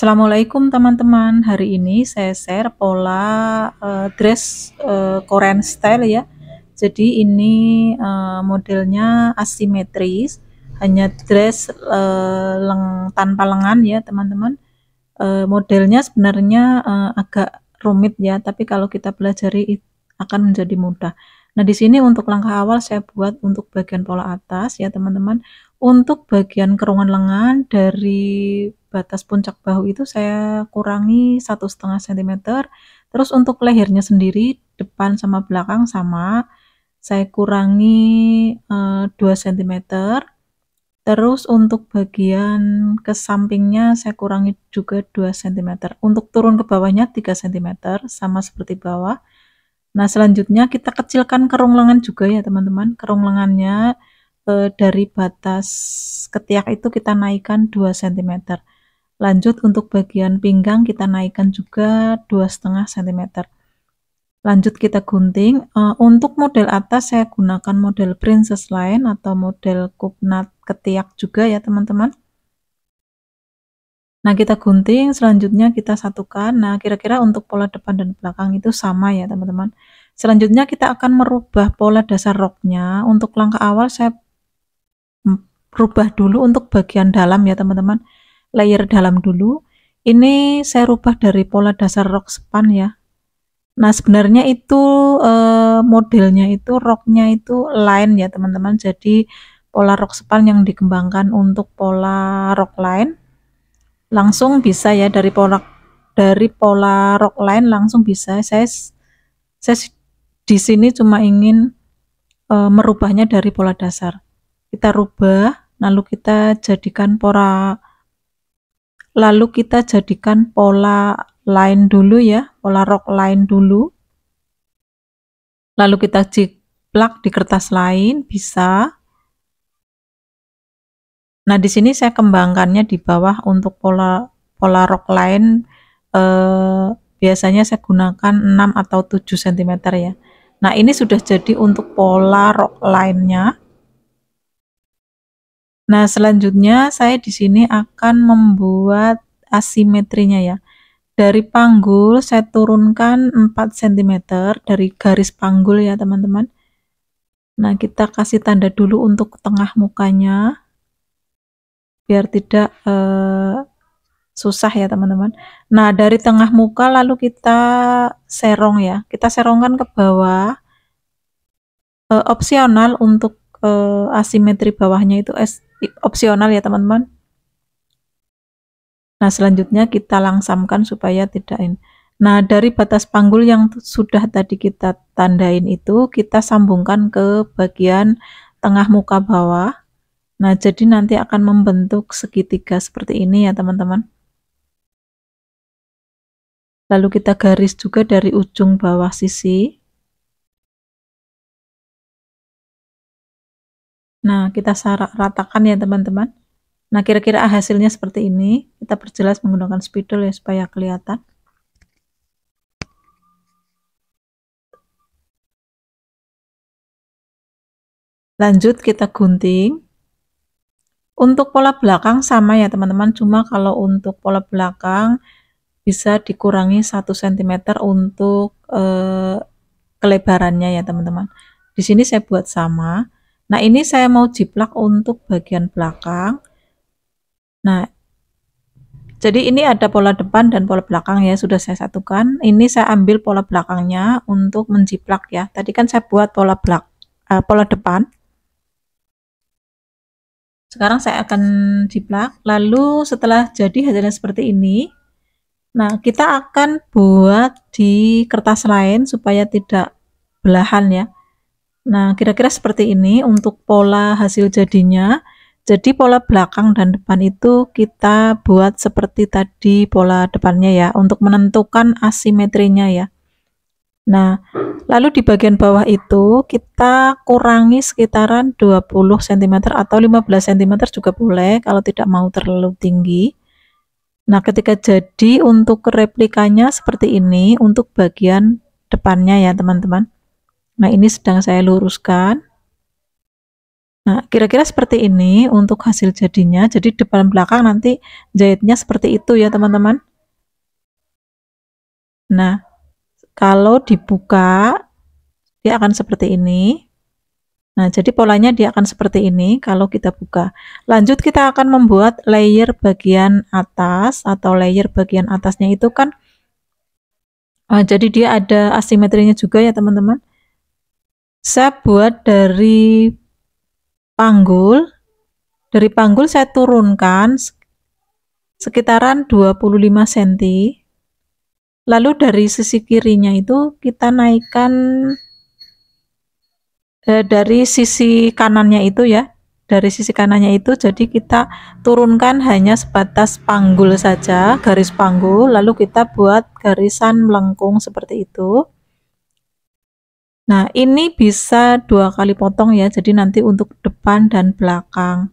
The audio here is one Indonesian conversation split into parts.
Assalamualaikum teman-teman. Hari ini saya share pola uh, dress uh, Korean style ya. Jadi ini uh, modelnya asimetris, hanya dress uh, leng tanpa lengan ya teman-teman. Uh, modelnya sebenarnya uh, agak rumit ya, tapi kalau kita pelajari akan menjadi mudah. Nah, di sini untuk langkah awal saya buat untuk bagian pola atas ya, teman-teman. Untuk bagian kerungan lengan dari batas puncak bahu itu saya kurangi satu setengah cm Terus untuk lehernya sendiri depan sama belakang sama saya kurangi e, 2 cm. Terus untuk bagian ke sampingnya saya kurangi juga 2 cm. Untuk turun ke bawahnya 3 cm sama seperti bawah. Nah, selanjutnya kita kecilkan kerung lengan juga ya, teman-teman. Kerung lengannya eh, dari batas ketiak itu kita naikkan 2 cm. Lanjut untuk bagian pinggang kita naikkan juga 2,5 cm. Lanjut kita gunting. Eh, untuk model atas saya gunakan model princess line atau model kupnat ketiak juga ya teman-teman. Nah, kita gunting, selanjutnya kita satukan. Nah, kira-kira untuk pola depan dan belakang itu sama ya, teman-teman. Selanjutnya kita akan merubah pola dasar roknya. Untuk langkah awal saya rubah dulu untuk bagian dalam ya teman-teman layer dalam dulu ini saya rubah dari pola dasar rok span ya nah sebenarnya itu eh, modelnya itu roknya itu lain ya teman-teman jadi pola rok span yang dikembangkan untuk pola rok lain, langsung bisa ya dari pola dari pola rok lain langsung bisa saya saya di sini cuma ingin e, merubahnya dari pola dasar kita rubah lalu kita jadikan pola lalu kita jadikan pola line dulu ya pola rok lain dulu lalu kita ciplak di kertas lain bisa nah di sini saya kembangkannya di bawah untuk pola pola rock line eh, biasanya saya gunakan 6 atau 7 cm ya nah ini sudah jadi untuk pola rok lainnya. Nah, selanjutnya saya di sini akan membuat asimetrinya ya. Dari panggul saya turunkan 4 cm dari garis panggul ya, teman-teman. Nah, kita kasih tanda dulu untuk tengah mukanya biar tidak eh, susah ya, teman-teman. Nah, dari tengah muka lalu kita serong ya. Kita serongkan ke bawah. Eh, opsional untuk eh, asimetri bawahnya itu S opsional ya teman-teman nah selanjutnya kita langsamkan supaya tidak ini nah dari batas panggul yang sudah tadi kita tandain itu kita sambungkan ke bagian tengah muka bawah nah jadi nanti akan membentuk segitiga seperti ini ya teman-teman lalu kita garis juga dari ujung bawah sisi Nah, kita ratakan ya teman-teman. Nah, kira-kira hasilnya seperti ini. Kita perjelas menggunakan spidol ya supaya kelihatan. Lanjut kita gunting. Untuk pola belakang sama ya teman-teman, cuma kalau untuk pola belakang bisa dikurangi 1 cm untuk eh, kelebarannya ya teman-teman. Di sini saya buat sama. Nah, ini saya mau jiplak untuk bagian belakang. Nah, jadi ini ada pola depan dan pola belakang ya, sudah saya satukan. Ini saya ambil pola belakangnya untuk menjiplak ya. Tadi kan saya buat pola belak uh, pola depan. Sekarang saya akan jiplak. Lalu setelah jadi hasilnya seperti ini. Nah, kita akan buat di kertas lain supaya tidak belahan ya. Nah, kira-kira seperti ini untuk pola hasil jadinya. Jadi pola belakang dan depan itu kita buat seperti tadi pola depannya ya, untuk menentukan asimetrinya ya. Nah, lalu di bagian bawah itu kita kurangi sekitaran 20 cm atau 15 cm juga boleh kalau tidak mau terlalu tinggi. Nah, ketika jadi untuk replikanya seperti ini untuk bagian depannya ya, teman-teman. Nah, ini sedang saya luruskan. Nah, kira-kira seperti ini untuk hasil jadinya. Jadi depan belakang nanti jahitnya seperti itu ya, teman-teman. Nah, kalau dibuka, dia akan seperti ini. Nah, jadi polanya dia akan seperti ini kalau kita buka. Lanjut kita akan membuat layer bagian atas atau layer bagian atasnya itu kan Nah, jadi dia ada asimetrinya juga ya, teman-teman saya buat dari panggul dari panggul saya turunkan sekitaran 25 cm lalu dari sisi kirinya itu kita naikkan eh, dari sisi kanannya itu ya dari sisi kanannya itu jadi kita turunkan hanya sebatas panggul saja garis panggul lalu kita buat garisan melengkung seperti itu Nah, ini bisa dua kali potong ya, jadi nanti untuk depan dan belakang.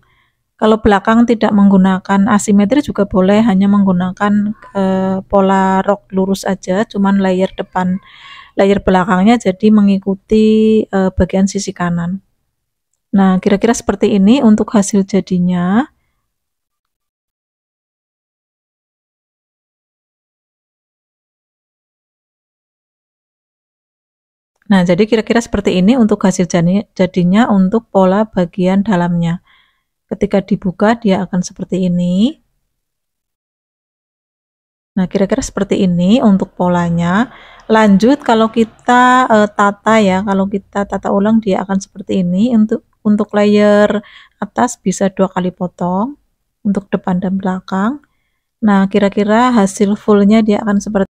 Kalau belakang tidak menggunakan asimetri juga boleh, hanya menggunakan e, pola rok lurus aja, cuman layer depan, layer belakangnya jadi mengikuti e, bagian sisi kanan. Nah, kira-kira seperti ini untuk hasil jadinya. Nah, jadi kira-kira seperti ini untuk hasil jadinya untuk pola bagian dalamnya. Ketika dibuka, dia akan seperti ini. Nah, kira-kira seperti ini untuk polanya. Lanjut, kalau kita e, tata ya, kalau kita tata ulang, dia akan seperti ini. Untuk, untuk layer atas bisa dua kali potong, untuk depan dan belakang. Nah, kira-kira hasil fullnya dia akan seperti